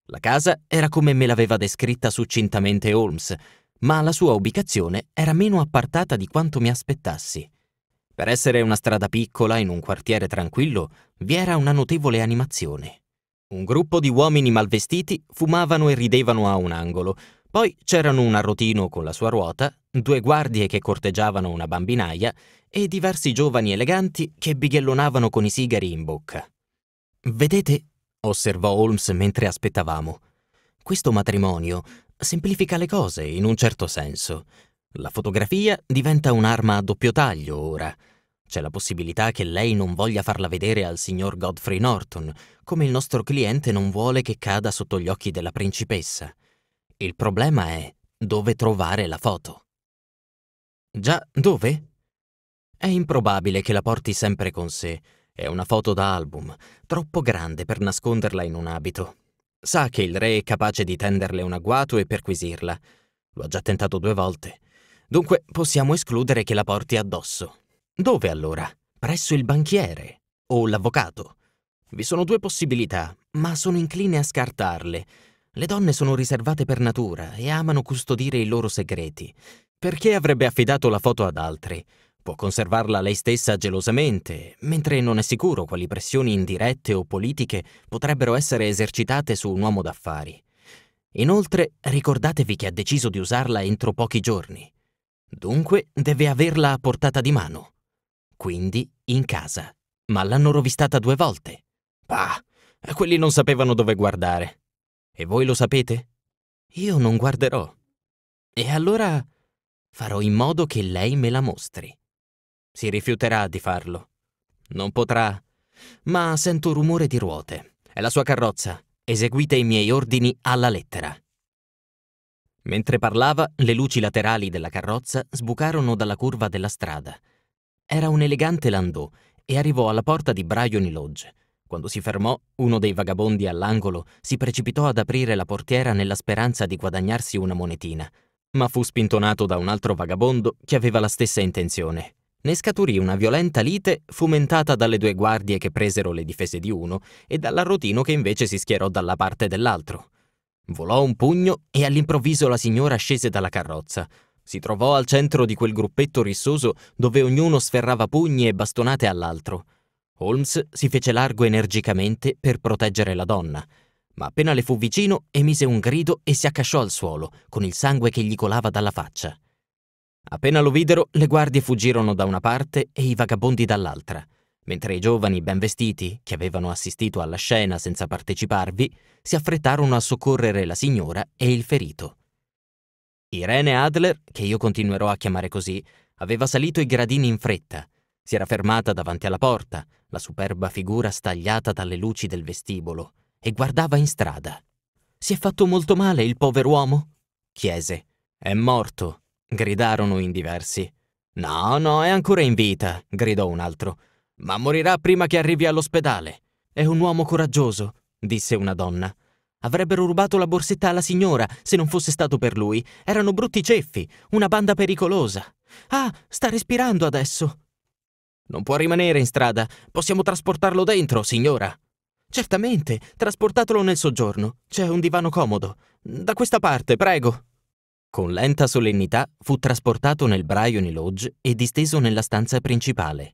La casa era come me l'aveva descritta succintamente Holmes, ma la sua ubicazione era meno appartata di quanto mi aspettassi. Per essere una strada piccola in un quartiere tranquillo, vi era una notevole animazione. Un gruppo di uomini malvestiti fumavano e ridevano a un angolo, poi c'erano un arrotino con la sua ruota, due guardie che corteggiavano una bambinaia e diversi giovani eleganti che bighellonavano con i sigari in bocca. Vedete, osservò Holmes mentre aspettavamo, questo matrimonio semplifica le cose in un certo senso. La fotografia diventa un'arma a doppio taglio ora. C'è la possibilità che lei non voglia farla vedere al signor Godfrey Norton, come il nostro cliente non vuole che cada sotto gli occhi della principessa. Il problema è dove trovare la foto. Già, dove? È improbabile che la porti sempre con sé. È una foto da album, troppo grande per nasconderla in un abito. Sa che il re è capace di tenderle un agguato e perquisirla. Lo ha già tentato due volte. Dunque possiamo escludere che la porti addosso. Dove allora? Presso il banchiere o l'avvocato? Vi sono due possibilità, ma sono incline a scartarle. Le donne sono riservate per natura e amano custodire i loro segreti. Perché avrebbe affidato la foto ad altri? Può conservarla lei stessa gelosamente, mentre non è sicuro quali pressioni indirette o politiche potrebbero essere esercitate su un uomo d'affari. Inoltre, ricordatevi che ha deciso di usarla entro pochi giorni. Dunque, deve averla a portata di mano. Quindi, in casa. Ma l'hanno rovistata due volte. Bah, quelli non sapevano dove guardare. E voi lo sapete? Io non guarderò. E allora Farò in modo che lei me la mostri. Si rifiuterà di farlo. Non potrà. Ma sento rumore di ruote. È la sua carrozza. Eseguite i miei ordini alla lettera. Mentre parlava, le luci laterali della carrozza sbucarono dalla curva della strada. Era un elegante landò e arrivò alla porta di Bryony Lodge. Quando si fermò, uno dei vagabondi all'angolo si precipitò ad aprire la portiera nella speranza di guadagnarsi una monetina ma fu spintonato da un altro vagabondo che aveva la stessa intenzione. Ne scaturì una violenta lite fomentata dalle due guardie che presero le difese di uno e dall'arrotino che invece si schierò dalla parte dell'altro. Volò un pugno e all'improvviso la signora scese dalla carrozza. Si trovò al centro di quel gruppetto rissoso dove ognuno sferrava pugni e bastonate all'altro. Holmes si fece largo energicamente per proteggere la donna ma appena le fu vicino emise un grido e si accasciò al suolo, con il sangue che gli colava dalla faccia. Appena lo videro, le guardie fuggirono da una parte e i vagabondi dall'altra, mentre i giovani ben vestiti, che avevano assistito alla scena senza parteciparvi, si affrettarono a soccorrere la signora e il ferito. Irene Adler, che io continuerò a chiamare così, aveva salito i gradini in fretta. Si era fermata davanti alla porta, la superba figura stagliata dalle luci del vestibolo, e guardava in strada. Si è fatto molto male il pover'uomo? chiese. È morto, gridarono in diversi. No, no, è ancora in vita, gridò un altro. Ma morirà prima che arrivi all'ospedale. È un uomo coraggioso, disse una donna. Avrebbero rubato la borsetta alla signora se non fosse stato per lui. Erano brutti ceffi, una banda pericolosa. Ah, sta respirando adesso. Non può rimanere in strada. Possiamo trasportarlo dentro, signora, Certamente, trasportatelo nel soggiorno. C'è un divano comodo. Da questa parte, prego. Con lenta solennità fu trasportato nel Bryony Lodge e disteso nella stanza principale,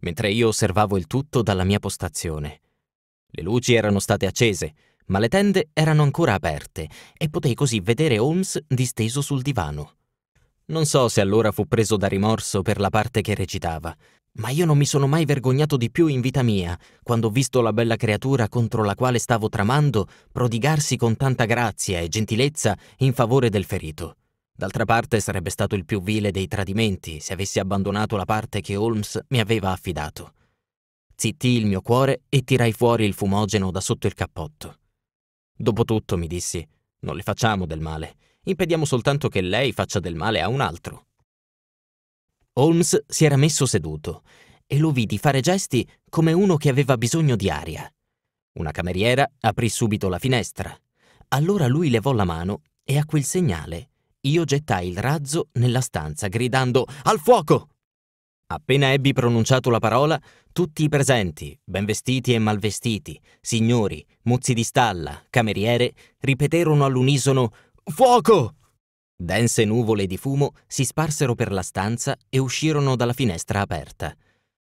mentre io osservavo il tutto dalla mia postazione. Le luci erano state accese, ma le tende erano ancora aperte e potei così vedere Holmes disteso sul divano. Non so se allora fu preso da rimorso per la parte che recitava, ma io non mi sono mai vergognato di più in vita mia quando ho visto la bella creatura contro la quale stavo tramando prodigarsi con tanta grazia e gentilezza in favore del ferito. D'altra parte sarebbe stato il più vile dei tradimenti se avessi abbandonato la parte che Holmes mi aveva affidato. Zittii il mio cuore e tirai fuori il fumogeno da sotto il cappotto. Dopotutto mi dissi, non le facciamo del male, impediamo soltanto che lei faccia del male a un altro. Holmes si era messo seduto e lo vidi fare gesti come uno che aveva bisogno di aria. Una cameriera aprì subito la finestra. Allora lui levò la mano e a quel segnale io gettai il razzo nella stanza gridando Al fuoco! Appena ebbi pronunciato la parola, tutti i presenti, ben vestiti e mal vestiti, signori, muzzi di stalla, cameriere, ripeterono all'unisono Fuoco! Dense nuvole di fumo si sparsero per la stanza e uscirono dalla finestra aperta.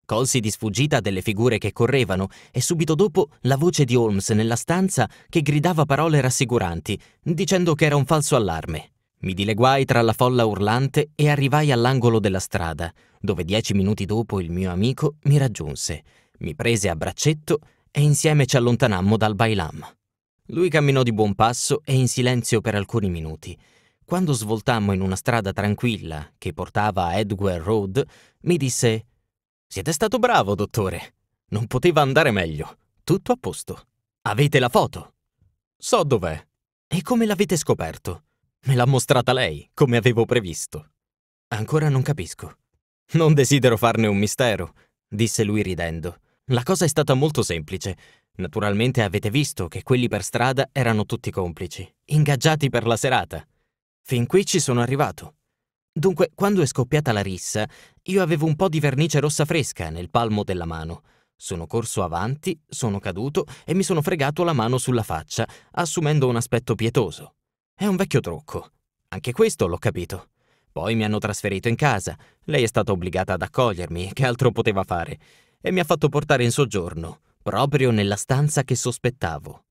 Colsi di sfuggita delle figure che correvano e subito dopo la voce di Holmes nella stanza che gridava parole rassicuranti, dicendo che era un falso allarme. Mi dileguai tra la folla urlante e arrivai all'angolo della strada, dove dieci minuti dopo il mio amico mi raggiunse, mi prese a braccetto e insieme ci allontanammo dal bailam. Lui camminò di buon passo e in silenzio per alcuni minuti, quando svoltammo in una strada tranquilla che portava a Edgware Road, mi disse Siete stato bravo, dottore. Non poteva andare meglio. Tutto a posto. Avete la foto? So dov'è. E come l'avete scoperto? Me l'ha mostrata lei, come avevo previsto. Ancora non capisco. Non desidero farne un mistero, disse lui ridendo. La cosa è stata molto semplice. Naturalmente avete visto che quelli per strada erano tutti complici, ingaggiati per la serata. Fin qui ci sono arrivato. Dunque, quando è scoppiata la rissa, io avevo un po' di vernice rossa fresca nel palmo della mano. Sono corso avanti, sono caduto e mi sono fregato la mano sulla faccia, assumendo un aspetto pietoso. È un vecchio trucco. Anche questo l'ho capito. Poi mi hanno trasferito in casa. Lei è stata obbligata ad accogliermi, che altro poteva fare? E mi ha fatto portare in soggiorno, proprio nella stanza che sospettavo.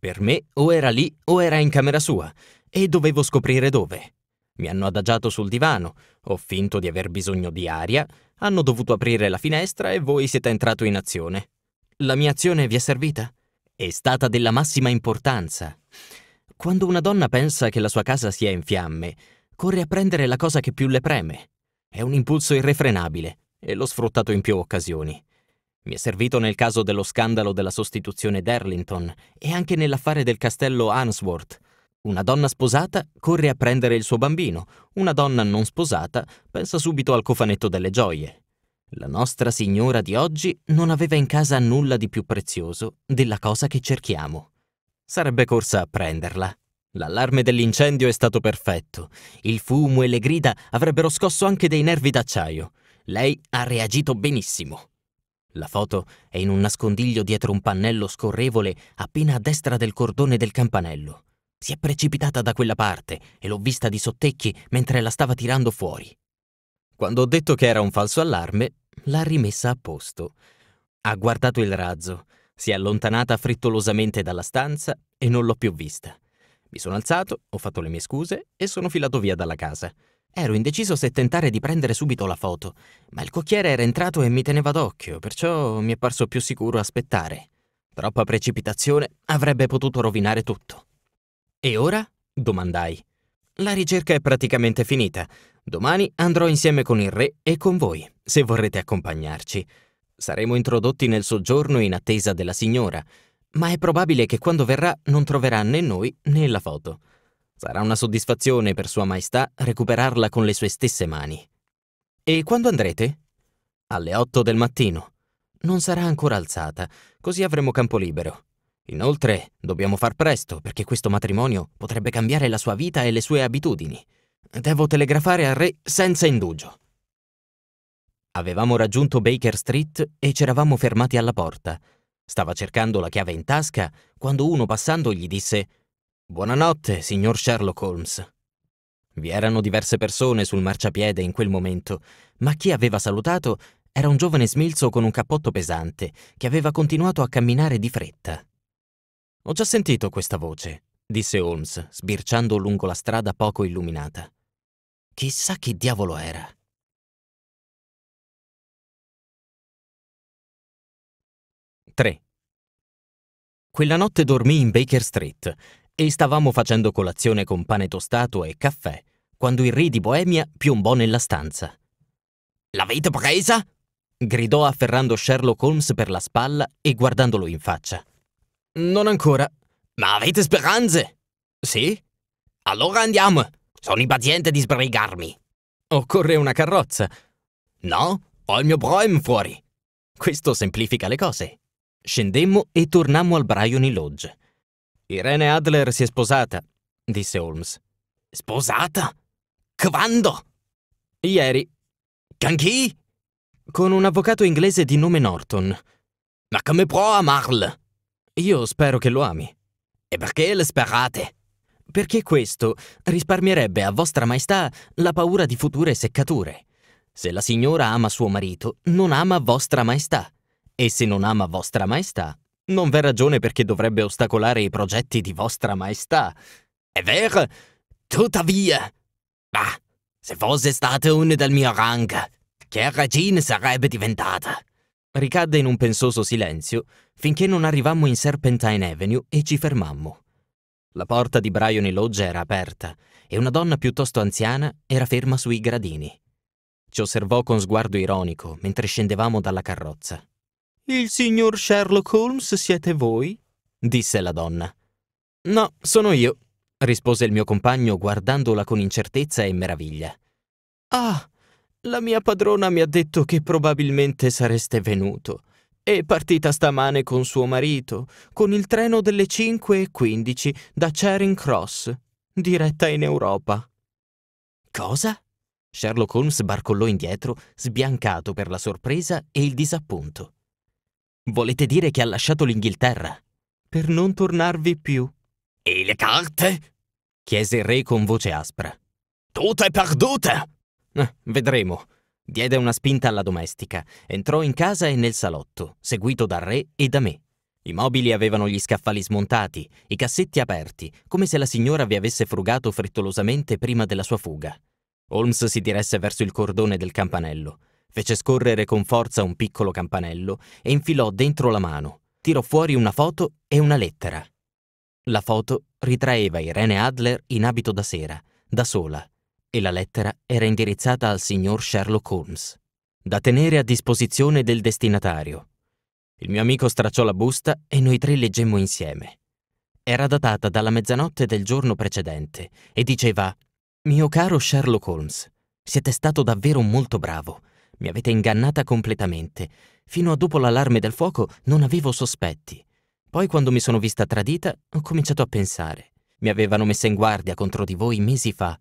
Per me o era lì o era in camera sua e dovevo scoprire dove. Mi hanno adagiato sul divano, ho finto di aver bisogno di aria, hanno dovuto aprire la finestra e voi siete entrato in azione. La mia azione vi è servita? È stata della massima importanza. Quando una donna pensa che la sua casa sia in fiamme, corre a prendere la cosa che più le preme. È un impulso irrefrenabile e l'ho sfruttato in più occasioni. Mi è servito nel caso dello scandalo della sostituzione d'Erlington e anche nell'affare del castello Answorth. Una donna sposata corre a prendere il suo bambino, una donna non sposata pensa subito al cofanetto delle gioie. La nostra signora di oggi non aveva in casa nulla di più prezioso della cosa che cerchiamo. Sarebbe corsa a prenderla. L'allarme dell'incendio è stato perfetto. Il fumo e le grida avrebbero scosso anche dei nervi d'acciaio. Lei ha reagito benissimo. La foto è in un nascondiglio dietro un pannello scorrevole appena a destra del cordone del campanello. Si è precipitata da quella parte e l'ho vista di sottecchi mentre la stava tirando fuori. Quando ho detto che era un falso allarme, l'ha rimessa a posto. Ha guardato il razzo, si è allontanata frettolosamente dalla stanza e non l'ho più vista. Mi sono alzato, ho fatto le mie scuse e sono filato via dalla casa. Ero indeciso se tentare di prendere subito la foto, ma il cocchiere era entrato e mi teneva d'occhio, perciò mi è parso più sicuro aspettare. Troppa precipitazione avrebbe potuto rovinare tutto. E ora? domandai. La ricerca è praticamente finita. Domani andrò insieme con il re e con voi, se vorrete accompagnarci. Saremo introdotti nel soggiorno in attesa della signora, ma è probabile che quando verrà non troverà né noi né la foto. Sarà una soddisfazione per Sua Maestà recuperarla con le sue stesse mani. E quando andrete? Alle otto del mattino. Non sarà ancora alzata, così avremo campo libero. Inoltre, dobbiamo far presto perché questo matrimonio potrebbe cambiare la sua vita e le sue abitudini. Devo telegrafare al re senza indugio. Avevamo raggiunto Baker Street e c'eravamo fermati alla porta. Stava cercando la chiave in tasca quando uno passando gli disse Buonanotte, signor Sherlock Holmes. Vi erano diverse persone sul marciapiede in quel momento, ma chi aveva salutato era un giovane smilzo con un cappotto pesante, che aveva continuato a camminare di fretta. Ho già sentito questa voce, disse Holmes, sbirciando lungo la strada poco illuminata. Chissà che diavolo era. Tre. Quella notte dormì in Baker Street e stavamo facendo colazione con pane tostato e caffè quando il re di Boemia piombò nella stanza. L'avete presa? gridò afferrando Sherlock Holmes per la spalla e guardandolo in faccia. Non ancora. Ma avete speranze? Sì? Allora andiamo. Sono impaziente di sbrigarmi. Occorre una carrozza. No, ho il mio Broem fuori. Questo semplifica le cose. Scendemmo e tornammo al Bryony Lodge. Irene Adler si è sposata, disse Holmes. Sposata? Quando? Ieri. Con chi? Con un avvocato inglese di nome Norton. Ma come può amarl? Io spero che lo ami. E perché le sperate? Perché questo risparmierebbe a vostra maestà la paura di future seccature. Se la signora ama suo marito, non ama vostra maestà. E se non ama vostra maestà, non v'è ragione perché dovrebbe ostacolare i progetti di vostra maestà. È vero? Tuttavia... Ma, se fosse stato uno del mio rango, che regina sarebbe diventata? Ricadde in un pensoso silenzio finché non arrivammo in Serpentine Avenue e ci fermammo. La porta di Briony Lodge era aperta e una donna piuttosto anziana era ferma sui gradini. Ci osservò con sguardo ironico mentre scendevamo dalla carrozza. Il signor Sherlock Holmes siete voi? disse la donna. No, sono io, rispose il mio compagno guardandola con incertezza e meraviglia. Ah, la mia padrona mi ha detto che probabilmente sareste venuto. È partita stamane con suo marito, con il treno delle 5 e 15 da Charing Cross, diretta in Europa. Cosa? Sherlock Holmes barcollò indietro, sbiancato per la sorpresa e il disappunto. Volete dire che ha lasciato l'Inghilterra? Per non tornarvi più. E le carte? chiese il re con voce aspra. Tutte perdute! Eh, vedremo. Diede una spinta alla domestica, entrò in casa e nel salotto, seguito dal re e da me. I mobili avevano gli scaffali smontati, i cassetti aperti, come se la signora vi avesse frugato frettolosamente prima della sua fuga. Holmes si diresse verso il cordone del campanello fece scorrere con forza un piccolo campanello e infilò dentro la mano. Tirò fuori una foto e una lettera. La foto ritraeva Irene Adler in abito da sera, da sola, e la lettera era indirizzata al signor Sherlock Holmes, da tenere a disposizione del destinatario. Il mio amico stracciò la busta e noi tre leggemmo insieme. Era datata dalla mezzanotte del giorno precedente e diceva Mio caro Sherlock Holmes, siete stato davvero molto bravo mi avete ingannata completamente. Fino a dopo l'allarme del fuoco non avevo sospetti. Poi quando mi sono vista tradita ho cominciato a pensare. Mi avevano messa in guardia contro di voi mesi fa.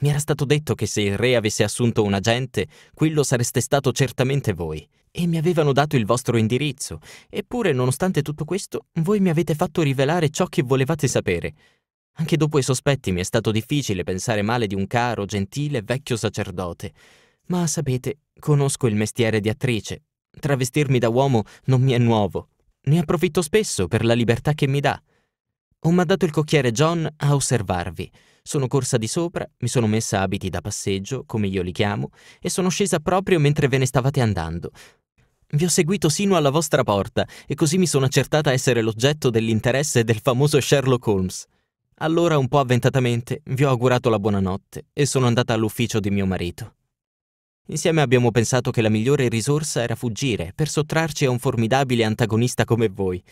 Mi era stato detto che se il re avesse assunto un agente, quello sareste stato certamente voi. E mi avevano dato il vostro indirizzo. Eppure, nonostante tutto questo, voi mi avete fatto rivelare ciò che volevate sapere. Anche dopo i sospetti mi è stato difficile pensare male di un caro, gentile, vecchio sacerdote. Ma sapete, Conosco il mestiere di attrice. Travestirmi da uomo non mi è nuovo. Ne approfitto spesso per la libertà che mi dà. Ho mandato il cocchiere John a osservarvi. Sono corsa di sopra, mi sono messa abiti da passeggio, come io li chiamo, e sono scesa proprio mentre ve ne stavate andando. Vi ho seguito sino alla vostra porta e così mi sono accertata essere l'oggetto dell'interesse del famoso Sherlock Holmes. Allora, un po' avventatamente, vi ho augurato la buonanotte e sono andata all'ufficio di mio marito. Insieme abbiamo pensato che la migliore risorsa era fuggire per sottrarci a un formidabile antagonista come voi.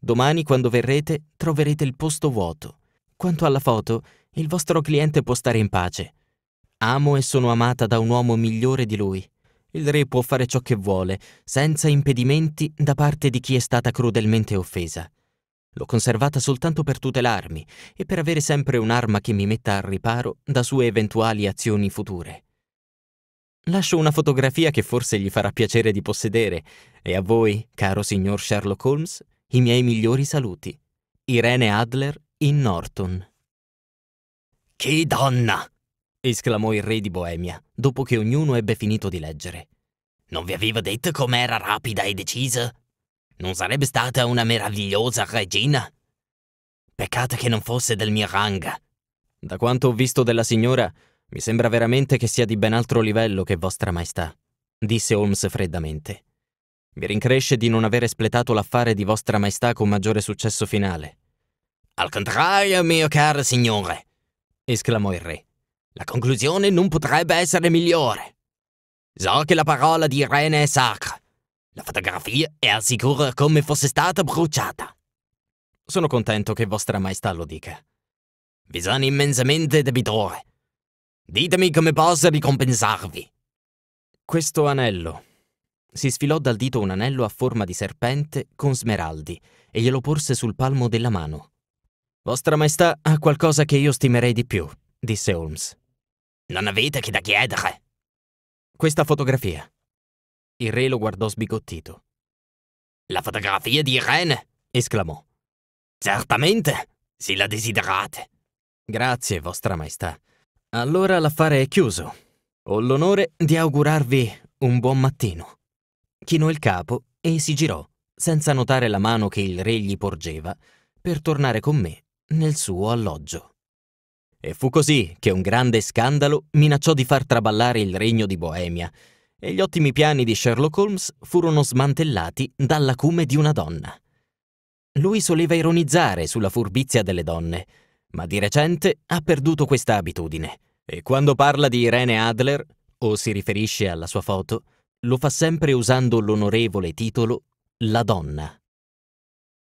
Domani, quando verrete, troverete il posto vuoto. Quanto alla foto, il vostro cliente può stare in pace. Amo e sono amata da un uomo migliore di lui. Il re può fare ciò che vuole, senza impedimenti da parte di chi è stata crudelmente offesa. L'ho conservata soltanto per tutelarmi e per avere sempre un'arma che mi metta al riparo da sue eventuali azioni future. Lascio una fotografia che forse gli farà piacere di possedere e a voi, caro signor Sherlock Holmes, i miei migliori saluti. Irene Adler in Norton. Che donna! esclamò il re di Boemia, dopo che ognuno ebbe finito di leggere. Non vi aveva detto com'era rapida e decisa? Non sarebbe stata una meravigliosa regina? Peccato che non fosse del mio rango. Da quanto ho visto della signora, mi sembra veramente che sia di ben altro livello che vostra maestà, disse Holmes freddamente. Mi rincresce di non aver espletato l'affare di vostra maestà con maggiore successo finale. Al contrario, mio caro signore, esclamò il re. La conclusione non potrebbe essere migliore. So che la parola di Irene è sacra. La fotografia è al sicuro come fosse stata bruciata. Sono contento che vostra maestà lo dica. Vi sono immensamente debitore Ditemi come posso ricompensarvi. Questo anello. Si sfilò dal dito un anello a forma di serpente con smeraldi e glielo porse sul palmo della mano. Vostra Maestà ha qualcosa che io stimerei di più, disse Holmes. Non avete che da chiedere. Questa fotografia. Il re lo guardò sbigottito. La fotografia di Irene! esclamò. Certamente, se la desiderate. Grazie, Vostra Maestà. Allora l'affare è chiuso. Ho l'onore di augurarvi un buon mattino. Chinò il capo e si girò, senza notare la mano che il re gli porgeva, per tornare con me nel suo alloggio. E fu così che un grande scandalo minacciò di far traballare il regno di Boemia, e gli ottimi piani di Sherlock Holmes furono smantellati dall'acume di una donna. Lui soleva ironizzare sulla furbizia delle donne, ma di recente ha perduto questa abitudine e quando parla di Irene Adler o si riferisce alla sua foto, lo fa sempre usando l'onorevole titolo La donna.